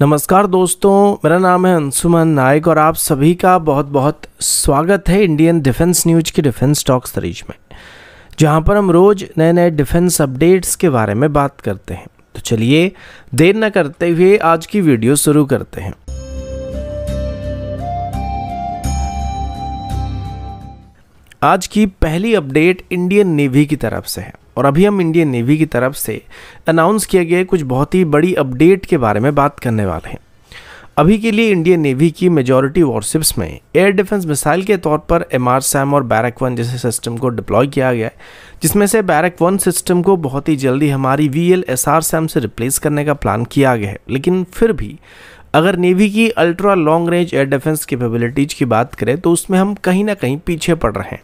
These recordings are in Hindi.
नमस्कार दोस्तों मेरा नाम है अंशुमन नायक और आप सभी का बहुत बहुत स्वागत है इंडियन डिफेंस न्यूज की डिफेंस टॉक सरीज में जहां पर हम रोज नए नए डिफेंस अपडेट्स के बारे में बात करते हैं तो चलिए देर न करते हुए आज की वीडियो शुरू करते हैं आज की पहली अपडेट इंडियन नेवी की तरफ से है और अभी हम इंडियन नेवी की तरफ से अनाउंस किए गए कुछ बहुत ही बड़ी अपडेट के बारे में बात करने वाले हैं अभी के लिए इंडियन नेवी की मेजॉरिटी वॉरशिप्स में एयर डिफेंस मिसाइल के तौर पर एम आर सैम और बैरक वन जैसे सिस्टम को डिप्लॉय किया गया है जिसमें से बैरक वन सिस्टम को बहुत ही जल्दी हमारी V L S R SAM से रिप्लेस करने का प्लान किया गया है लेकिन फिर भी अगर नेवी की ultra long range air defence capabilities की बात करें तो उसमें हम कहीं ना कहीं पीछे पड़ रहे हैं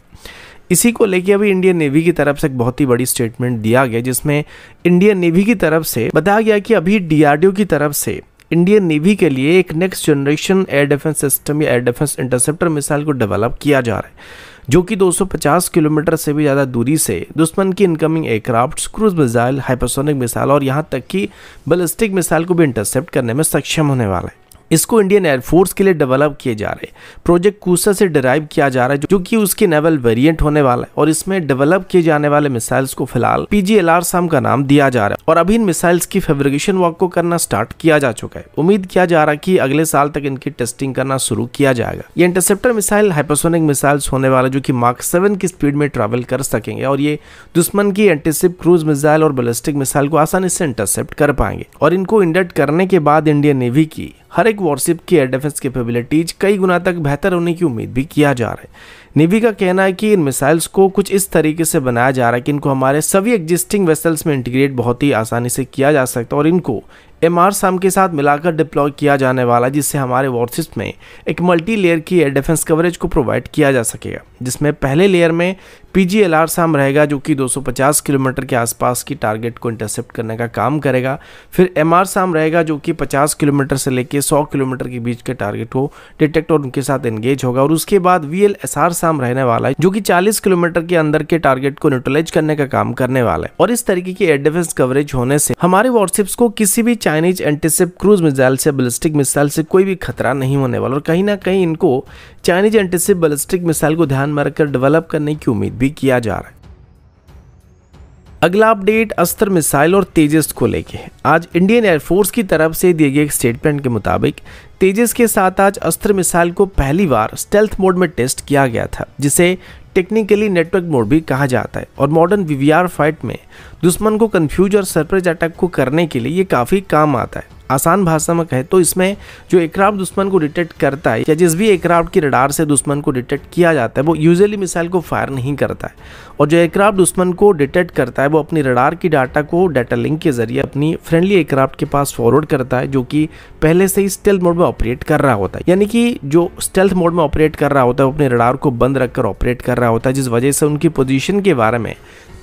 इसी को लेके अभी इंडियन नेवी की तरफ से एक बहुत ही बड़ी स्टेटमेंट दिया गया जिसमें इंडियन नेवी की तरफ से बताया गया कि अभी डीआरडीओ की तरफ से इंडियन नेवी के लिए एक next generation air defence system या एयर डिफेंस इंटरसेप्टर मिसाइल को डेवलप किया जा रहा है जो कि 250 किलोमीटर से भी ज़्यादा दूरी से दुश्मन की incoming aircraft cruise missile hypersonic missile और यहाँ तक कि बलिस्टिक मिसाइल को भी इंटरसेप्ट करने में सक्षम होने वाला है इसको इंडियन एयरफोर्स के लिए डेवलप किए जा रहे प्रोजेक्ट कूसा से डिराइव किया जा रहा है जो कि उसके नेवल वेरिएंट होने वाला है और इसमें डेवलप किए जाने वाले मिसाइल्स को फिलहाल पीजीएलआर साम का नाम दिया जा रहा है और अभी इन मिसाइल्स की फेब्रिकेशन वर्क को करना स्टार्ट किया जा चुका है उम्मीद किया जा रहा है की अगले साल तक इनकी टेस्टिंग करना शुरू किया जाएगा ये इंटरसेप्टर मिसाइल हाइपरसोनिक मिसाइल्स होने वाला जो की मार्क सेवन की स्पीड में ट्रेवल कर सकेंगे और ये दुश्मन की एंटीसिप क्रूज मिसाइल और बैलिस्टिक मिसाइल को आसानी से इंटरसेप्ट कर पाएंगे और इनको इंडक्ट करने के बाद इंडियन नेवी की हर एक प्रत्येक वॉरशिप की एयर डिफेंस कैपेबिलिटीज कई गुना तक बेहतर होने की उम्मीद भी किया जा रहा है नेवी का कहना है कि इन मिसाइल्स को कुछ इस तरीके से बनाया जा रहा है कि इनको हमारे सभी एग्जिस्टिंग वेसल्स में इंटीग्रेट बहुत ही आसानी से किया जा सकता है और इनको एम आर साम के साथ मिलाकर डिप्लॉय किया जाने वाला जिससे हमारे वॉरशिप में एक मल्टी लेयर की एयर डिफेंस कवरेज को प्रोवाइड किया जा सकेगा जिसमें पहले लेयर में पीजीएलआर साम रहेगा जो कि 250 किलोमीटर के आसपास की टारगेट को इंटरसेप्ट करने का काम करेगा फिर एमआर साम रहेगा जो कि 50 किलोमीटर से लेकर 100 किलोमीटर के बीच के टारगेट को डिटेक्ट और उनके साथ एंगेज होगा और उसके बाद वीएलएसआर साम रहने वाला है जो कि 40 किलोमीटर के अंदर के टारगेट को न्यूट्रलाइज करने का काम करने वाला है और इस तरीके की एयर डिफेंस कवरेज होने से हमारे वॉरशिप्स को किसी भी चाइनीज एंटीसिप क्रूज मिसाइल से बलिस्टिक मिसाइल से कोई भी खतरा नहीं होने वाला और कहीं ना कहीं इनको चाइनीज एंटीसिप बलिस्टिक मिसाइल को ध्यान में रखकर डेवलप करने की उम्मीद भी किया जा रहा है अगला अपडेट अस्त्र मिसाइल और तेजस को लेके आज इंडियन एयरफोर्स की तरफ से दिए गए स्टेटमेंट के मुताबिक तेजस के साथ आज अस्त्र मिसाइल को पहली बार स्टेल्थ मोड में टेस्ट किया गया था जिसे टेक्निकली नेटवर्क मोड भी कहा जाता है और मॉडर्न वीवीआर फाइट में दुश्मन को कन्फ्यूज और सरप्राइज अटैक को करने के लिए ये काफ़ी काम आता है आसान भाषा में कहे तो इसमें जो एयरक्राफ्ट दुश्मन को डिटेक्ट करता है या जिस भी एयरक्राफ्ट की रडार से दुश्मन को डिटेक्ट किया जाता है वो यूजली मिसाइल को फायर नहीं करता है और जो एयरक्राफ्ट दुश्मन को डिटेक्ट करता है वो अपनी रडार की डाटा को डाटा लिंक के जरिए अपनी फ्रेंडली एयरक्राफ्ट के पास फॉरवर्ड करता है जो कि पहले से ही स्टेल्थ मोड में ऑपरेट कर रहा होता है यानी कि जो स्टेल्थ मोड में ऑपरेट कर रहा होता है वो अपने रडार को बंद रखकर ऑपरेट कर रहा होता है जिस वजह से उनकी पोजिशन के बारे में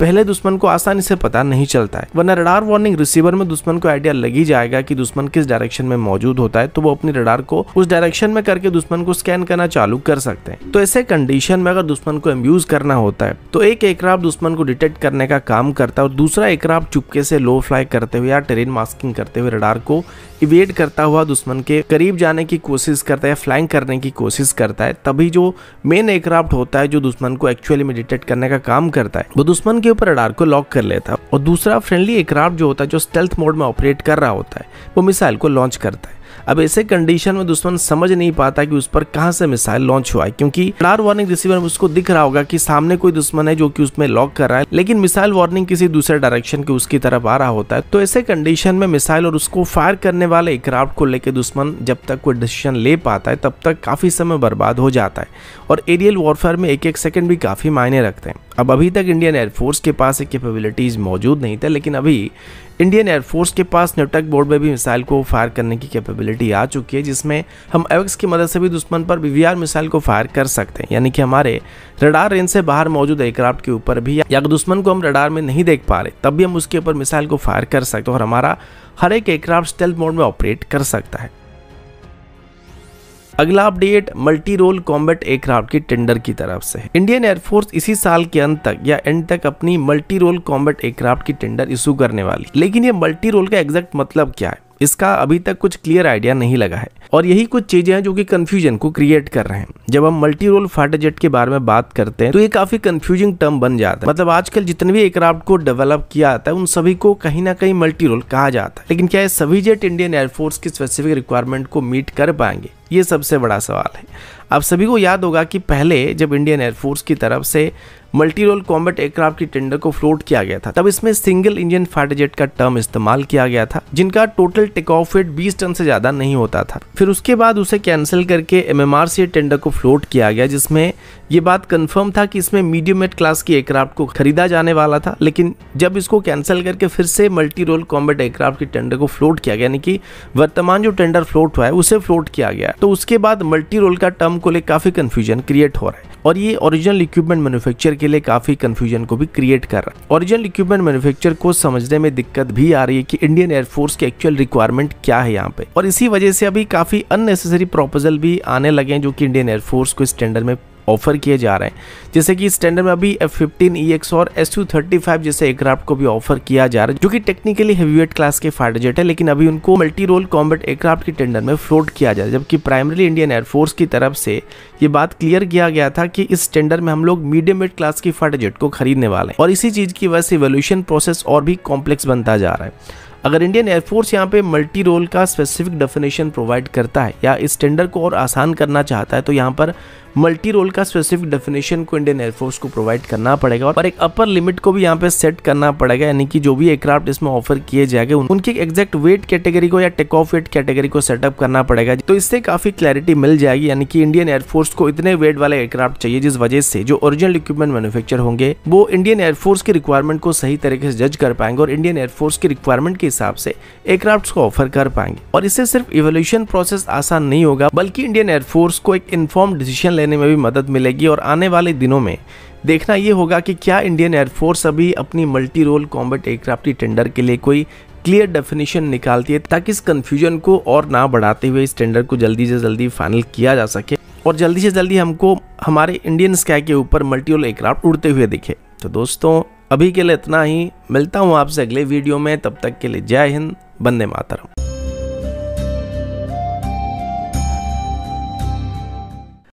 पहले दुश्मन को आसानी से पता नहीं चलता है वरना रडार वार्निंग रिसीवर में दुश्मन को आइडिया लग ही जाएगा कि दुश्मन किस डायरेक्शन में मौजूद होता है तो वो अपनी रडार को उस डायरेक्शन में करके दुश्मन को स्कैन करना चालू कर सकते हैं तो ऐसे कंडीशन में अगर दुश्मन को एम्यूज करना होता है तो एक एयरक्राफ्ट दुश्मन को डिटेक्ट करने का काम करता है और दूसरा एयरक्राफ्ट चुपके से लो फ्लाई करते हुए या टेरेन मास्किंग करते हुए रडार को इवेड करता हुआ दुश्मन के करीब जाने की कोशिश करता है फ्लाइंग करने की कोशिश करता है तभी जो मेन एयरक्राफ्ट होता है जो दुश्मन को एक्चुअली में डिटेक्ट करने का काम करता है वो दुश्मन के ऊपर रडार को लॉक कर लेता है और दूसरा फ्रेंडली एयरक्राफ्ट जो होता है जो स्टेल्थ मोड में ऑपरेट कर रहा होता है वो मिसाइल को लॉन्च करता है अब ऐसे कंडीशन में दुश्मन समझ नहीं पाता कि उस पर कहाँ से मिसाइल लॉन्च हुआ है क्योंकि रडार वार्निंग रिसीवर में उसको दिख रहा होगा कि सामने कोई दुश्मन है जो कि उसमें लॉक कर रहा है लेकिन मिसाइल वार्निंग किसी दूसरे डायरेक्शन के उसकी तरफ आ रहा होता है तो ऐसे कंडीशन में मिसाइल और उसको फायर करने वाले एयरक्राफ्ट को लेकर दुश्मन जब तक कोई डिसीजन ले पाता है तब तक काफ़ी समय बर्बाद हो जाता है और एरियल वॉरफेयर में एक एक सेकेंड भी काफ़ी मायने रखते हैं अब अभी तक इंडियन एयरफोर्स के पास एक कैपेबिलिटीज़ मौजूद नहीं थे लेकिन अभी इंडियन एयरफोर्स के पास न्यूटक बोर्ड में भी मिसाइल को फायर करने की कैपेबिलिटी आ चुकी है जिसमें हम एवेक्स की मदद से भी दुश्मन पर वी मिसाइल को फायर कर सकते हैं यानी कि हमारे रडार रेंज से बाहर मौजूद एयरक्राफ्ट के ऊपर भी या दुश्मन को हम रडार में नहीं देख पा रहे तब भी हम उसके ऊपर मिसाइल को फायर कर सकते हैं और हमारा हर एक एयरक्राफ्ट स्टेल्थ मोड में ऑपरेट कर सकता है अगला update multi role combat aircraft की टेंडर की तरफ से इंडियन एयरफोर्स इसी साल के अंत तक या एंड तक अपनी मल्टी रोल कॉम्बेट एयरक्राफ्ट की टेंडर इशू करने वाली लेकिन ये मल्टी रोल का एग्जैक्ट मतलब क्या है इसका अभी तक कुछ क्लियर आइडिया नहीं लगा है और यही कुछ चीजें हैं जो कि कंफ्यूजन को क्रिएट कर रहे हैं जब हम मल्टी रोल फाइटर जेट के बारे में बात करते हैं तो ये काफी कंफ्यूजिंग टर्म बन जाता है मतलब आजकल जितने भी एयरक्राफ्ट को डेवलप किया जाता है उन सभी को कहीं ना कहीं मल्टी रोल कहा जाता है लेकिन क्या ये सभी जेट इंडियन एयरफोर्स की स्पेसिफिक रिक्वायरमेंट को मीट कर पाएंगे ये सबसे बड़ा सवाल है आप सभी को याद होगा कि पहले जब इंडियन एयरफोर्स की तरफ से मल्टी रोल कॉम्बैट एयरक्राफ्ट की टेंडर को फ्लोट किया गया था तब इसमें सिंगल इंजन फाइटर जेट का टर्म इस्तेमाल किया गया था जिनका total take off weight 20 ton से ज़्यादा नहीं होता था फिर उसके बाद उसे कैंसिल करके एम से टेंडर को फ्लोट किया गया जिसमें ये बात कंफर्म था कि इसमें मीडियम मीडियमेट क्लास की एयरक्राफ्ट को खरीदा जाने वाला था लेकिन जब इसको कैंसिल करके फिर से मल्टी रोल कॉम्बेट एयरक्राफ्ट के टेंडर को फ्लोट किया गया यानी कि वर्तमान जो टेंडर फ्लोट हुआ है उसे फ्लोट किया गया तो उसके बाद मल्टी रोल का टर्म को लेकर काफी कंफ्यूजन क्रिएट हो रहा है और ये ओरिजिनल इक्विपमेंट मैन्युफैक्चर के लिए काफी कंफ्यूजन को भी क्रिएट कर रहा है ओरिजिनल इक्विपमेंट मैन्युफैक्चर को समझने में दिक्कत भी आ रही है कि इंडियन एयरफोर्स की एक्चुअल रिक्वायरमेंट क्या है यहाँ पे और इसी वजह से अभी काफी अननेसेसरी प्रोपोजल भी आने लगे हैं जो कि इंडियन एयरफोर्स को इस टेंडर में ऑफर किए जा रहे हैं जैसे कि स्टैंडर्ड में अभी एफ फिफ्टीन ई एक्स और एस टू थर्टी फाइव जैसे एयरक्राफ्ट को भी ऑफर किया जा रहा है जो कि टेक्निकली हैवीवेट क्लास के फाइटर जेट है लेकिन अभी उनको मल्टी रोल कॉम्बेट एयरक्राफ्ट के टेंडर में फ्लोट किया जा रहा है जबकि प्राइमरी इंडियन एयरफोर्स की तरफ से ये बात क्लियर किया गया था कि इस टेंडर में हम लोग मीडियम वेट क्लास की फाइटर जेट को खरीदने वाले हैं और इसी चीज की वजह से वेल्यूशन प्रोसेस और भी कॉम्प्लेक्स बनता जा रहा है अगर इंडियन एयरफोर्स यहाँ पे मल्टी रोल का स्पेसिफिक डेफिनेशन प्रोवाइड करता है या इस टेंडर को और आसान करना चाहता है तो यहाँ पर मल्टी रोल का स्पेसिफिक डेफिनेशन को इंडियन एयरफोर्स को प्रोवाइड करना पड़ेगा और एक अपर लिमिट को भी यहाँ पे सेट करना पड़ेगा यानी कि जो भी एयरक्राफ्ट इसमें ऑफर किए जाएंगे उनकी एक्जेक्ट वेट कैटेगरी को या टेक ऑफ वेट कैटेगरी को सेटअप करना पड़ेगा तो इससे काफी क्लैरिटी मिल जाएगी यानी कि इंडियन एयरफोर्स को इतने वेट वाले एयरक्राफ्ट चाहिए जिस वजह से जो ओरिजिनल इक्विपमेंट मैन्युफैक्चर होंगे वो इंडियन एयरफोर्स की रिक्वायरमेंट को सही तरीके से जज कर पाएंगे और इंडियन एयरफोर्स की रिक्वायरमेंट के हिसाब से एयरक्राफ्ट को ऑफर कर पाएंगे और इससे सिर्फ इवोल्यूशन प्रोसेस आसान नहीं होगा बल्कि इंडियन एयरफोर्स को एक इन्फॉर्म डिसीजन लेने में भी मदद मिलेगी और आने वाले दिनों में देखना ये होगा कि क्या इंडियन एयरफोर्स अभी अपनी मल्टी रोल कॉम्बेट एयरक्राफ्ट की टेंडर के लिए कोई क्लियर डेफिनेशन निकालती है ताकि इस कन्फ्यूजन को और ना बढ़ाते हुए इस टेंडर को जल्दी से जल्दी फाइनल किया जा सके और जल्दी से जल्दी हमको हमारे इंडियन स्काई के ऊपर मल्टी रोल एयरक्राफ्ट उड़ते हुए दिखे तो दोस्तों अभी के लिए इतना ही मिलता हूँ आपसे अगले वीडियो में तब तक के लिए जय हिंद बंदे मातरम